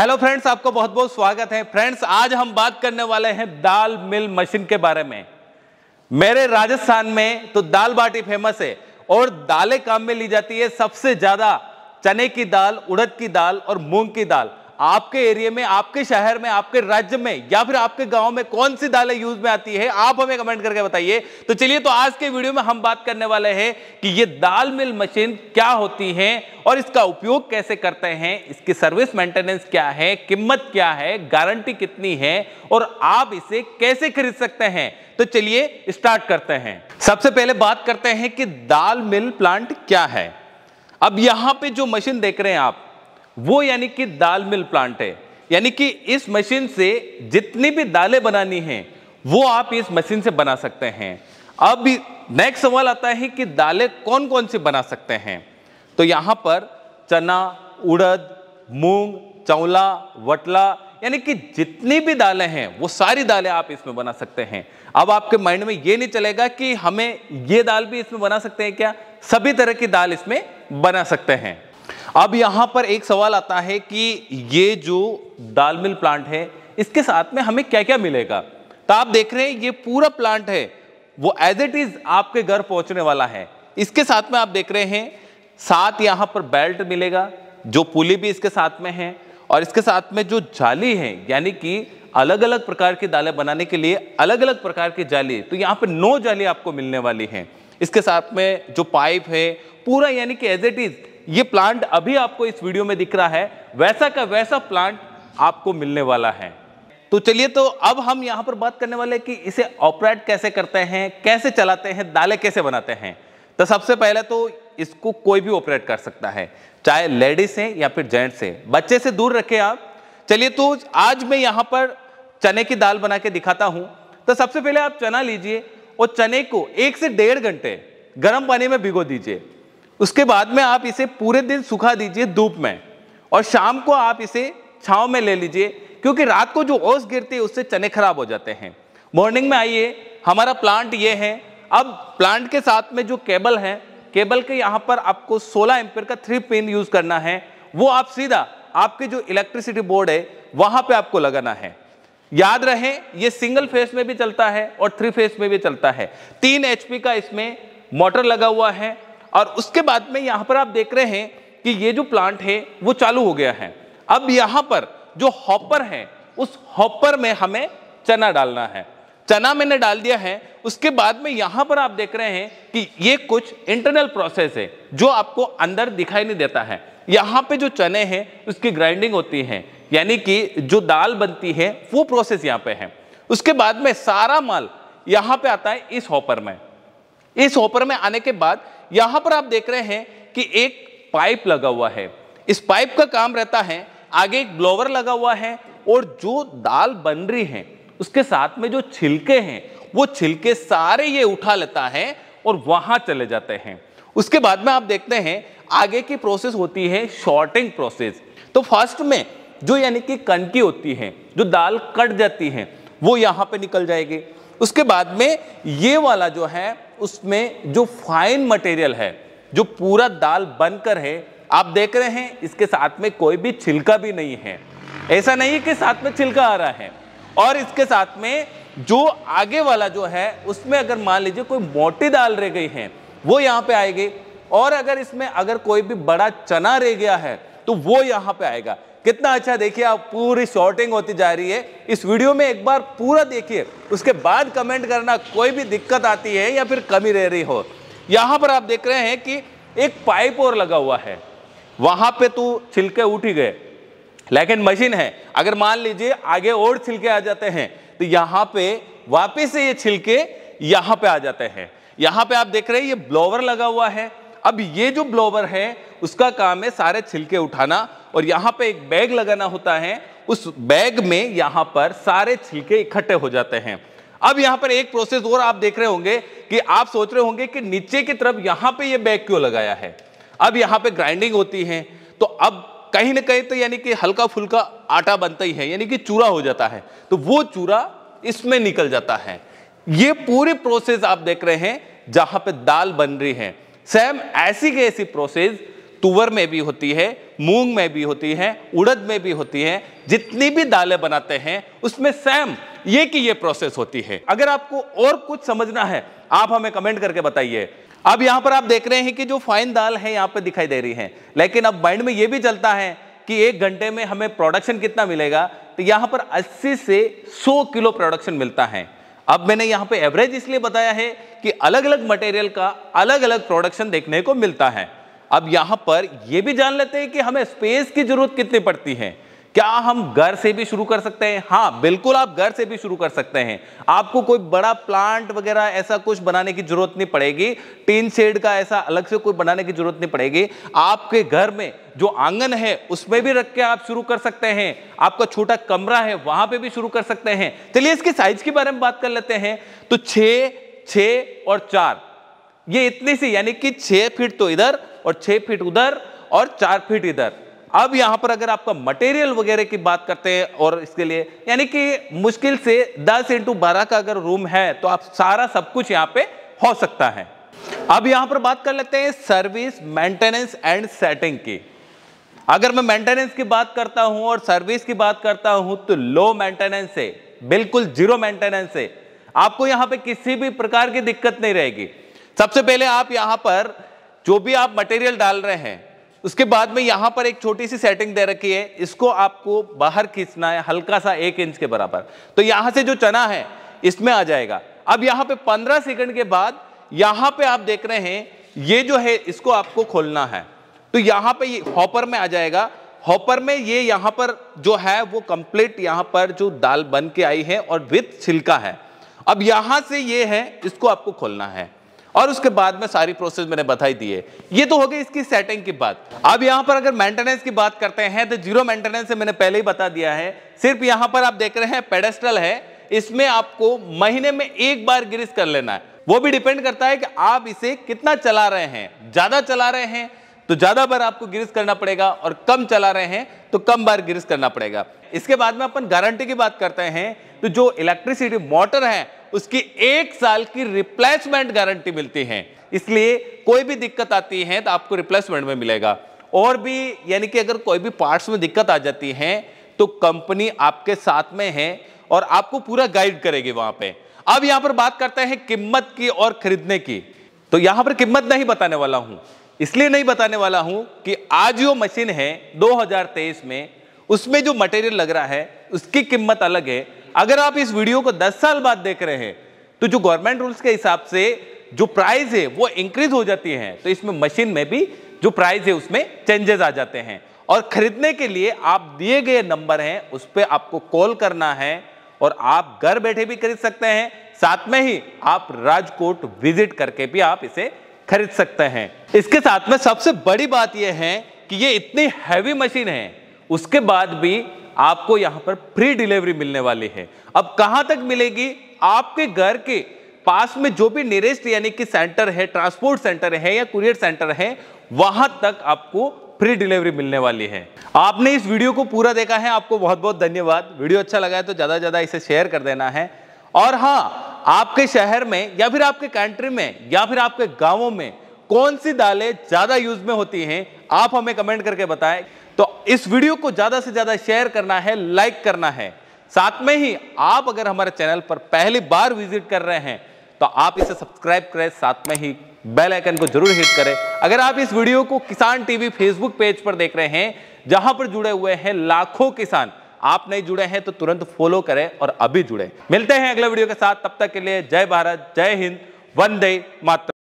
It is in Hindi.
हेलो फ्रेंड्स आपका बहुत बहुत स्वागत है फ्रेंड्स आज हम बात करने वाले हैं दाल मिल मशीन के बारे में मेरे राजस्थान में तो दाल बाटी फेमस है और दालें काम में ली जाती है सबसे ज़्यादा चने की दाल उड़द की दाल और मूंग की दाल आपके एरिया में आपके शहर में आपके राज्य में या फिर आपके गांव में कौन सी दालें यूज में आती है आप हमें कमेंट करके बताइए तो चलिए तो आज के वीडियो में हम बात करने वाले हैं कि ये दाल मिल मशीन क्या होती है और इसका उपयोग कैसे करते हैं इसकी सर्विस मेंटेनेंस क्या है कीमत क्या है गारंटी कितनी है और आप इसे कैसे खरीद सकते हैं तो चलिए स्टार्ट करते हैं सबसे पहले बात करते हैं कि दाल मिल प्लांट क्या है अब यहां पे जो मशीन देख रहे हैं आप वो यानी कि दाल मिल प्लांट है यानी कि इस मशीन से जितनी भी दालें बनानी हैं वो आप इस मशीन से बना सकते हैं अब नेक्स्ट सवाल आता है कि दालें कौन कौन सी बना सकते हैं तो यहाँ पर चना उड़द मूंग चौला वटला यानी कि जितनी भी दालें हैं वो सारी दालें आप इसमें बना सकते हैं अब आपके माइंड में ये नहीं चलेगा कि हमें ये दाल भी इसमें बना सकते हैं क्या सभी तरह की दाल इसमें बना सकते हैं अब यहां पर एक सवाल आता है कि ये जो दाल मिल प्लांट है इसके साथ में हमें क्या क्या मिलेगा तो आप देख रहे हैं ये पूरा प्लांट है वो एज इट इज आपके घर पहुंचने वाला है इसके साथ में आप देख रहे हैं साथ यहां पर बेल्ट मिलेगा जो पुली भी इसके साथ में है और इसके साथ में जो जाली है यानी कि अलग अलग प्रकार की दालें बनाने के लिए अलग अलग प्रकार की जाली तो यहाँ पे नौ जाली आपको मिलने वाली है इसके साथ में जो पाइप है पूरा यानी कि एज इट इज ये प्लांट अभी आपको इस वीडियो में दिख रहा है वैसा का वैसा प्लांट आपको मिलने वाला है तो चलिए तो अब हम यहां पर बात करने वाले कि इसे ऑपरेट कैसे करते हैं कैसे चलाते हैं दाले कैसे बनाते हैं तो सबसे पहले तो इसको कोई भी ऑपरेट कर सकता है चाहे लेडीज हैं या फिर जेंट्स हैं बच्चे से दूर रखें आप चलिए तो आज मैं यहां पर चने की दाल बना के दिखाता हूं तो सबसे पहले आप चना लीजिए और चने को एक से डेढ़ घंटे गर्म पानी में भिगो दीजिए उसके बाद में आप इसे पूरे दिन सुखा दीजिए धूप में और शाम को आप इसे छाँव में ले लीजिए क्योंकि रात को जो ओस गिरती है उससे चने खराब हो जाते हैं मॉर्निंग में आइए हमारा प्लांट ये है अब प्लांट के साथ में जो केबल है केबल के यहाँ पर आपको 16 एम्पियर का थ्री पिन यूज करना है वो आप सीधा आपके जो इलेक्ट्रिसिटी बोर्ड है वहां पे आपको लगाना है याद रहे ये सिंगल फेस में भी चलता है और थ्री फेस में भी चलता है तीन एच का इसमें मोटर लगा हुआ है और उसके बाद में यहाँ पर आप देख रहे हैं कि ये जो प्लांट है वो चालू हो गया है अब यहाँ पर जो हॉपर है उस हॉपर में हमें चना डालना है चना मैंने डाल दिया है उसके बाद में यहाँ पर आप देख रहे हैं कि ये कुछ इंटरनल प्रोसेस है जो आपको अंदर दिखाई नहीं देता है यहाँ पे जो चने हैं उसकी ग्राइंडिंग होती है यानी कि जो दाल बनती है वो प्रोसेस यहाँ पे है उसके बाद में सारा माल यहाँ पे आता है इस हॉपर में इस ऑपर में आने के बाद यहां पर आप देख रहे हैं कि एक पाइप लगा हुआ है इस पाइप का काम रहता है आगे एक ब्लोवर लगा हुआ है और जो दाल बन रही है उसके साथ में जो छिलके हैं वो छिलके सारे ये उठा लेता है और वहां चले जाते हैं उसके बाद में आप देखते हैं आगे की प्रोसेस होती है शॉर्टिंग प्रोसेस तो फर्स्ट में जो यानी कि कनकी होती है जो दाल कट जाती है वो यहाँ पे निकल जाएगी उसके बाद में ये वाला जो है उसमें जो फाइन मटेरियल है जो पूरा दाल बनकर है आप देख रहे हैं इसके साथ में कोई भी छिलका भी नहीं है ऐसा नहीं कि साथ में छिलका आ रहा है और इसके साथ में जो आगे वाला जो है उसमें अगर मान लीजिए कोई मोटी दाल रह गई है वो यहाँ पे आएगी और अगर इसमें अगर कोई भी बड़ा चना रह गया है तो वो यहाँ पे आएगा कितना अच्छा देखिए आप पूरी शॉर्टिंग होती जा रही है इस वीडियो में एक बार पूरा देखिए उसके बाद कमेंट करना कोई भी दिक्कत आती है या फिर कमी रह रही हो यहाँ पर आप देख रहे हैं कि एक पाइप और लगा हुआ है वहाँ पे तो छिलके उठ ही गए लेकिन मशीन है अगर मान लीजिए आगे और छिलके आ जाते हैं तो यहाँ पे वापिस से ये छिलके यहाँ पे आ जाते हैं यहाँ पे आप देख रहे हैं ये ब्लोवर लगा हुआ है अब ये जो ब्लोवर है उसका काम है सारे छिलके उठाना और यहाँ पे एक बैग लगाना होता है उस बैग में यहाँ पर सारे छिलके इकट्ठे हो जाते हैं अब यहाँ पर एक प्रोसेस और आप देख रहे होंगे कि आप सोच रहे होंगे कि नीचे की तरफ यहाँ पे ये बैग क्यों लगाया है अब यहाँ पे ग्राइंडिंग होती है तो अब कहीं ना कहीं तो यानी कि हल्का फुल्का आटा बनता ही है यानी कि चूरा हो जाता है तो वो चूरा इसमें निकल जाता है ये पूरी प्रोसेस आप देख रहे हैं जहां पे दाल बन रही है सेम ऐसी के ऐसी प्रोसेस तुवर में भी होती है मूंग में भी होती है उड़द में भी होती है जितनी भी दालें बनाते हैं उसमें सेम ये की ये प्रोसेस होती है अगर आपको और कुछ समझना है आप हमें कमेंट करके बताइए अब यहाँ पर आप देख रहे हैं कि जो फाइन दाल है यहाँ पर दिखाई दे रही है लेकिन अब माइंड में ये भी चलता है कि एक घंटे में हमें प्रोडक्शन कितना मिलेगा तो यहाँ पर 80 से 100 किलो प्रोडक्शन मिलता है अब मैंने यहाँ पे एवरेज इसलिए बताया है कि अलग अलग मटेरियल का अलग अलग प्रोडक्शन देखने को मिलता है अब यहां पर यह भी जान लेते हैं कि हमें स्पेस की जरूरत कितनी पड़ती है क्या हम घर से भी शुरू कर सकते हैं हाँ बिल्कुल आप घर से भी शुरू कर सकते हैं आपको कोई बड़ा प्लांट वगैरह ऐसा कुछ बनाने की जरूरत नहीं पड़ेगी टीन शेड का ऐसा अलग से कोई बनाने की जरूरत नहीं पड़ेगी आपके घर में जो आंगन है उसमें भी रख के आप शुरू कर सकते हैं आपका छोटा कमरा है वहां पर भी शुरू कर सकते हैं चलिए इसकी साइज के बारे में बात कर लेते हैं तो छ और चार ये इतनी सी यानी कि छह फीट तो इधर और छह फीट उधर और चार फीट इधर अब यहां पर अगर आपका मटेरियल वगैरह की बात करते हैं और इसके लिए यानी कि मुश्किल से 10 इंटू बारह का अगर रूम है तो आप सारा सब कुछ यहां पे हो सकता है अब यहां पर बात कर लेते हैं सर्विस मेंटेनेंस एंड सेटिंग की अगर मैं मेंटेनेंस की बात करता हूं और सर्विस की बात करता हूं तो लो मेंटेनेंस है बिल्कुल जीरो मेंटेनेंस है आपको यहां पर किसी भी प्रकार की दिक्कत नहीं रहेगी सबसे पहले आप यहां पर जो भी आप मटेरियल डाल रहे हैं उसके बाद में यहां पर एक छोटी सी सेटिंग दे रखी है इसको आपको बाहर खींचना है हल्का सा एक इंच के बराबर तो यहां से जो चना है इसमें आ जाएगा अब यहां पे 15 सेकंड के बाद यहां पे आप देख रहे हैं ये जो है इसको आपको खोलना है तो यहां पे हॉपर में आ जाएगा हॉपर में ये यहां पर जो है वो कंप्लीट यहां पर जो दाल बन के आई है और विथ छिलका है अब यहां से ये है इसको आपको खोलना है और उसके बाद में सारी प्रोसेस मैंने बताई दी है ये तो हो गई इसकी सेटिंग की बात अब यहां पर अगर मेंटेनेंस की बात करते हैं तो जीरो मेंटेनेंस से मैंने पहले ही बता दिया है सिर्फ यहां पर आप देख रहे हैं पेडेस्टल है इसमें आपको महीने में एक बार ग्रीस कर लेना है वो भी डिपेंड करता है कि आप इसे कितना चला रहे हैं ज्यादा चला रहे हैं तो ज्यादा बार आपको ग्रीस करना पड़ेगा और कम चला रहे हैं तो कम बार ग्रीस करना पड़ेगा इसके बाद में अपन गारंटी की बात करते हैं तो जो इलेक्ट्रिसिटी मोटर है उसकी एक साल की रिप्लेसमेंट गारंटी मिलती है इसलिए कोई भी दिक्कत आती है तो आपको रिप्लेसमेंट में मिलेगा और भी यानी कि अगर कोई भी पार्ट्स में दिक्कत आ जाती है तो कंपनी आपके साथ में है और आपको पूरा गाइड करेगी वहां पे अब यहां पर बात करते हैं कीमत की और खरीदने की तो यहां पर कीमत नहीं बताने वाला हूं इसलिए नहीं बताने वाला हूं कि आज जो मशीन है 2023 में उसमें जो मटेरियल लग रहा है उसकी कीमत अलग है अगर आप इस वीडियो को 10 साल बाद देख रहे हैं तो जो गवर्नमेंट रूल्स के हिसाब से जो प्राइस है वो इंक्रीज हो जाती है तो इसमें मशीन में भी जो प्राइस है उसमें चेंजेस आ जाते हैं और खरीदने के लिए आप दिए गए नंबर हैं उस पर आपको कॉल करना है और आप घर बैठे भी खरीद सकते हैं साथ में ही आप राजकोट विजिट करके भी आप इसे खरीद सकते हैं इसके साथ में सबसे बड़ी बात यह है कि ये इतनी हैवी मशीन है उसके बाद भी आपको यहां पर फ्री डिलीवरी मिलने वाली है अब कहां तक मिलेगी आपके घर के पास में जो भी नियरेस्ट यानी कि सेंटर है ट्रांसपोर्ट सेंटर है या कुरियर सेंटर है वहां तक आपको फ्री डिलीवरी मिलने वाली है आपने इस वीडियो को पूरा देखा है आपको बहुत बहुत धन्यवाद वीडियो अच्छा लगा है तो ज़्यादा ज़्यादा इसे शेयर कर देना है और हाँ आपके शहर में या फिर आपके कंट्री में या फिर आपके गांवों में कौन सी दालें ज़्यादा यूज में होती हैं आप हमें कमेंट करके बताएं इस वीडियो को ज़्यादा से ज़्यादा शेयर करना है लाइक करना है साथ में ही आप अगर हमारे चैनल पर पहली बार विजिट कर रहे हैं तो आप इसे सब्सक्राइब करें साथ में ही बेल आइकन को जरूर हिट करें अगर आप इस वीडियो को किसान टीवी फेसबुक पेज पर देख रहे हैं जहां पर जुड़े हुए हैं लाखों किसान आप नहीं जुड़े हैं तो तुरंत फॉलो करें और अभी जुड़े मिलते हैं अगले वीडियो के साथ तब तक के लिए जय भारत जय हिंद वंदे मातृ